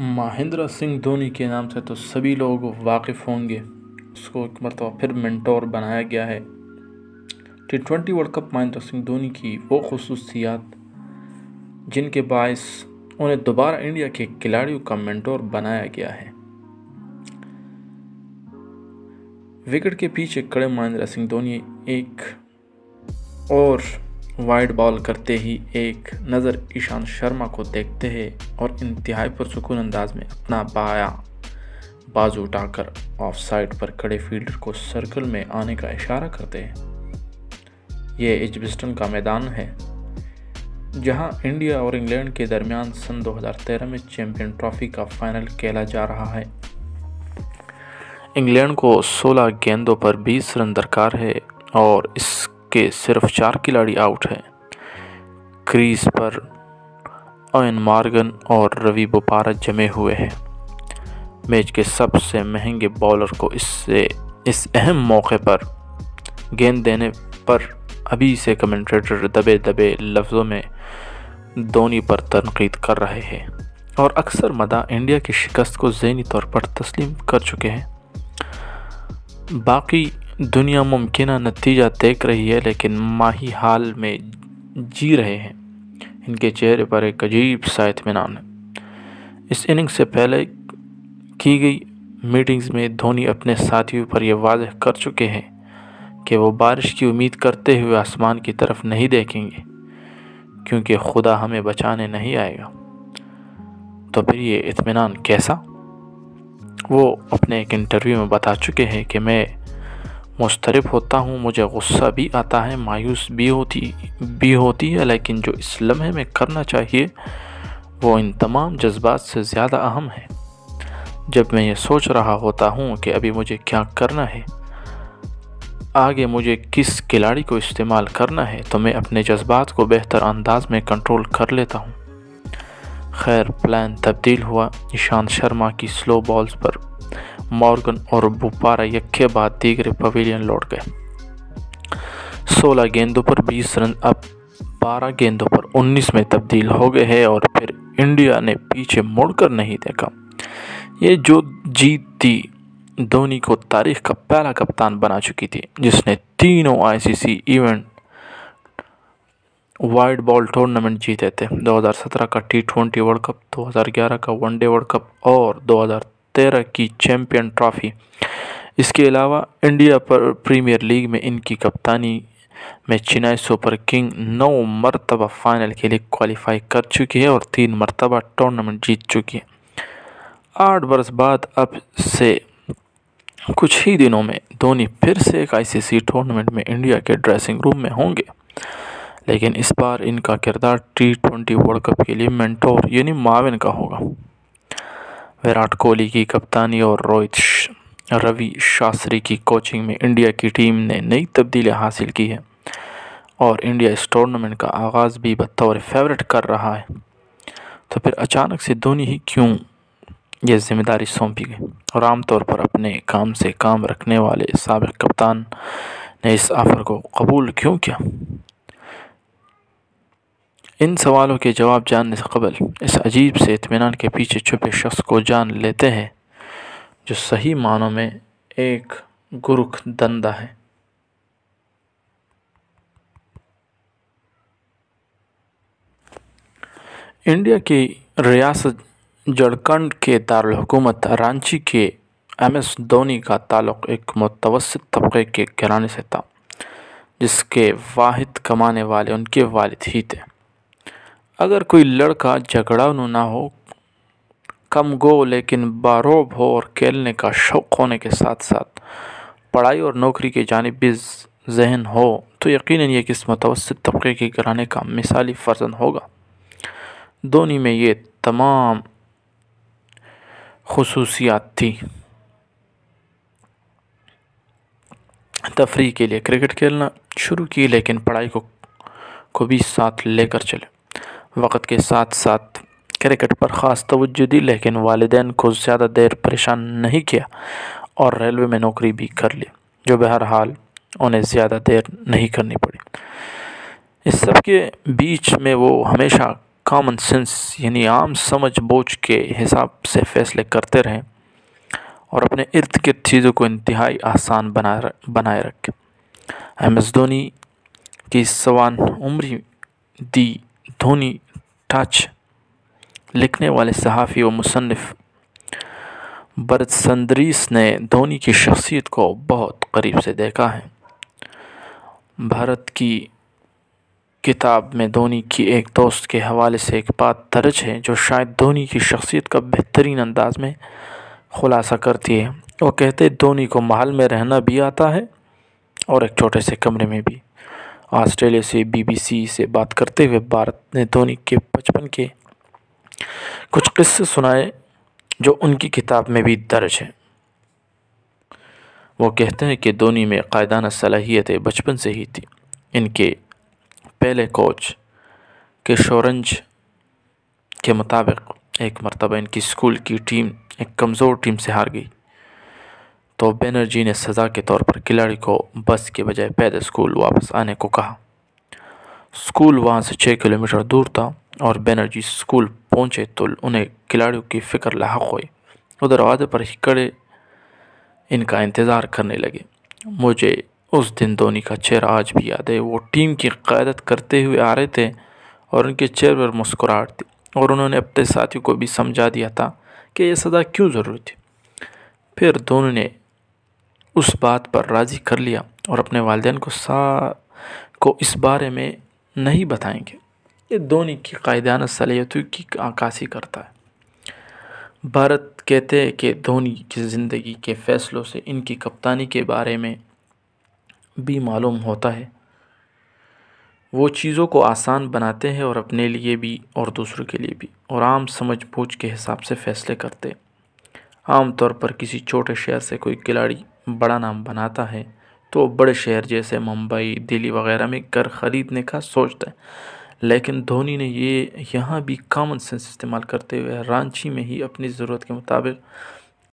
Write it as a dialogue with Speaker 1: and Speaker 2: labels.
Speaker 1: महेंद्र सिंह धोनी के नाम से तो सभी लोग वाकिफ़ होंगे उसको एक मरतबा फिर मेंटोर बनाया गया है T twenty World Cup Mahendra Singh Dhoni की वो खसूसियात जिनके बायस उन्हें दोबारा इंडिया के खिलाड़ियों का मेंटोर बनाया गया है विकेट के पीछे खड़े महेंद्र सिंह धोनी एक और वाइड बॉल करते ही एक नज़र ईशांत शर्मा को देखते हैं और इंतहाई पुरसकून अंदाज में अपना बाया बाजू उठाकर ऑफ साइड पर खड़े फील्डर को सर्कल में आने का इशारा करते हैं यह एजबिस्टन का मैदान है जहां इंडिया और इंग्लैंड के दरमियान सन 2013 में चैंपियन ट्रॉफी का फाइनल खेला जा रहा है इंग्लैंड को 16 गेंदों पर 20 रन दरकार है और इस के सिर्फ चार खिलाड़ी आउट हैं क्रीज पर ओन मार्गन और रवि बोपारा जमे हुए हैं मैच के सबसे महंगे बॉलर को इससे इस अहम मौके पर गेंद देने पर अभी से कमेंट्रेटर दबे दबे लफ्ज़ों में धोनी पर तनकीद कर रहे हैं और अक्सर मदा इंडिया की शिकस्त को जहनी तौर पर तस्लीम कर चुके हैं बाकी दुनिया मुमकिन नतीजा देख रही है लेकिन माही हाल में जी रहे हैं इनके चेहरे पर एक अजीब सा इतमान है इस इनिंग से पहले की गई मीटिंग्स में धोनी अपने साथियों पर यह वाजह कर चुके हैं कि वो बारिश की उम्मीद करते हुए आसमान की तरफ नहीं देखेंगे क्योंकि खुदा हमें बचाने नहीं आएगा तो फिर ये इतमान कैसा वो अपने एक इंटरव्यू में बता चुके हैं कि मैं मुस्तरब होता हूँ मुझे गुस्सा भी आता है मायूस भी होती भी होती है लेकिन जो इस लम्हे में करना चाहिए वो इन तमाम जज्बात से ज़्यादा अहम है जब मैं ये सोच रहा होता हूँ कि अभी मुझे क्या करना है आगे मुझे किस खिलाड़ी को इस्तेमाल करना है तो मैं अपने जज्बात को बेहतर अंदाज में कंट्रोल कर लेता हूँ खैर प्लान तब्दील हुआ ईशांत शर्मा की स्लो बॉल्स पर मॉर्गन और बुपारा यक्के बाद दीगरे पवेलियन लौट गए 16 गेंदों पर 20 रन अब 12 गेंदों पर 19 में तब्दील हो गए हैं और फिर इंडिया ने पीछे मुड़कर नहीं देखा ये जो जीत थी धोनी को तारीख का पहला कप्तान बना चुकी थी जिसने तीनों ICC event white ball tournament जीते थे 2017 का टी ट्वेंटी वर्ल्ड कप 2011 का वनडे वर्ल्ड कप और तेरह की चैम्पियन ट्रॉफ़ी इसके अलावा इंडिया पर प्रीमियर लीग में इनकी कप्तानी में चेन्नई सुपर किंग नौ मरतबा फ़ाइनल के लिए क्वालिफाई कर चुकी है और तीन मरतबा टूर्नामेंट जीत चुकी है आठ बरस बाद अब से कुछ ही दिनों में धोनी फिर से एक आईसीसी टूर्नामेंट में इंडिया के ड्रेसिंग रूम में होंगे लेकिन इस बार इनका किरदार टी ट्वेंटी वर्ल्ड कप के लिए मेंटोर यानी माविन का होगा विराट कोहली की कप्तानी और रोहित रवि शास्त्री की कोचिंग में इंडिया की टीम ने नई तब्दीलियां हासिल की है और इंडिया इस टूर्नामेंट का आगाज़ भी बतौर फेवरेट कर रहा है तो फिर अचानक से धोनी ही क्यों ये जिम्मेदारी सौंपी गई और आमतौर पर अपने काम से काम रखने वाले सबक कप्तान ने इस ऑफ़र को कबूल क्यों किया इन सवालों के जवाब जानने से कबल इस अजीब से इतमान के पीछे छुपे शख्स को जान लेते हैं जो सही मानों में एक गुरुख दंदा है इंडिया की रियासत जड़कंड के दारकूमत रांची के एम एस धोनी का ताल्लुक एक मुतवसत तबके के घराने से था जिसके वाहिद कमाने वाले उनके वालिद ही थे अगर कोई लड़का झगड़ा ना हो कम गो लेकिन बारोब हो और खेलने का शौक़ होने के साथ साथ पढ़ाई और नौकरी की जानब भी जहन हो तो यकीन ये किस मुतवसत तबके के कराने का मिसाली फर्जन होगा दोनों में ये तमाम खसूसियात थी तफरी के लिए क्रिकेट खेलना शुरू की लेकिन पढ़ाई को को भी साथ लेकर चले वक्त के साथ साथ क्रिकेट पर ख़ास तवज्जो दी लेकिन वालदे को ज़्यादा देर परेशान नहीं किया और रेलवे में नौकरी भी कर ली जो बहरहाल उन्हें ज़्यादा देर नहीं करनी पड़ी इस सब के बीच में वो हमेशा कॉमन सेंस यानी आम समझ बोझ के हिसाब से फ़ैसले करते रहें और अपने इर्द गिर्द चीज़ों को इंतहाई आसान बना बनाए रखें एम एस धोनी की सवान उम्री दी धोनी टच लिखने वाले सहाफ़ी व मुसनफ़ बरत संदरीस ने धोनी की शख्सियत को बहुत करीब से देखा है भारत की किताब में धोनी की एक दोस्त के हवाले से एक बात दर्ज है जो शायद धोनी की शख्सियत का बेहतरीन अंदाज में खुलासा करती है वो कहते धोनी को महल में रहना भी आता है और एक छोटे से कमरे में भी ऑस्ट्रेलिया से बीबीसी से बात करते हुए भारत ने धोनी के बचपन के कुछ किस्से सुनाए जो उनकी किताब में भी दर्ज हैं वो कहते हैं कि धोनी में कायदाना सलाहियतें बचपन से ही थी इनके पहले कोच किशोरंज के मुताबिक एक मरतबा इनकी स्कूल की टीम एक कमज़ोर टीम से हार गई तो बैनर्जी ने सज़ा के तौर पर खिलाड़ी को बस के बजाय पैदल स्कूल वापस आने को कहा स्कूल वहाँ से छः किलोमीटर दूर था और बनर्जी स्कूल पहुँचे तो उन्हें खिलाड़ियों की फ़िक्र लाक हुई वो दरवाज़े पर ही कड़े इनका इंतज़ार करने लगे मुझे उस दिन धोनी का चेहरा आज भी याद है वो टीम की क़्यादत करते हुए आ रहे थे और उनके चेहरे पर मुस्कुराहट थी और उन्होंने अपने साथियों को भी समझा दिया था कि यह सज़ा क्यों ज़रूरी थी फिर दोनों ने उस बात पर राज़ी कर लिया और अपने वालदेन को सा को इस बारे में नहीं बताएंगे ये दोनों की कायदाना सलाहियतों की आकाशी करता है भारत कहते हैं कि धोनी की ज़िंदगी के फ़ैसलों से इनकी कप्तानी के बारे में भी मालूम होता है वो चीज़ों को आसान बनाते हैं और अपने लिए भी और दूसरों के लिए भी और आम समझ बूझ के हिसाब से फ़ैसले करते आम तौर पर किसी छोटे शहर से कोई खिलाड़ी बड़ा नाम बनाता है तो बड़े शहर जैसे मुंबई दिल्ली वगैरह में घर ख़रीदने का सोचता है लेकिन धोनी ने ये यहाँ भी कॉमन सेंस इस्तेमाल करते हुए रांची में ही अपनी ज़रूरत के मुताबिक